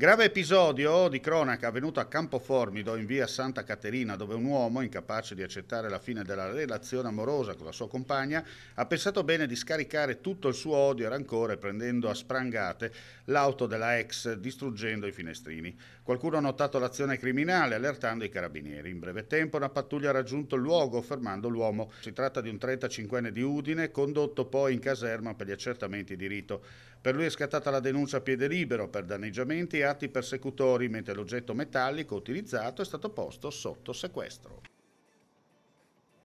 Grave episodio di cronaca avvenuto a Campoformido in via Santa Caterina dove un uomo, incapace di accettare la fine della relazione amorosa con la sua compagna, ha pensato bene di scaricare tutto il suo odio e rancore prendendo a sprangate l'auto della ex distruggendo i finestrini. Qualcuno ha notato l'azione criminale allertando i carabinieri. In breve tempo una pattuglia ha raggiunto il luogo fermando l'uomo. Si tratta di un 35enne di Udine condotto poi in caserma per gli accertamenti di rito. Per lui è scattata la denuncia a piede libero per danneggiamenti e reati persecutori, mentre l'oggetto metallico utilizzato è stato posto sotto sequestro.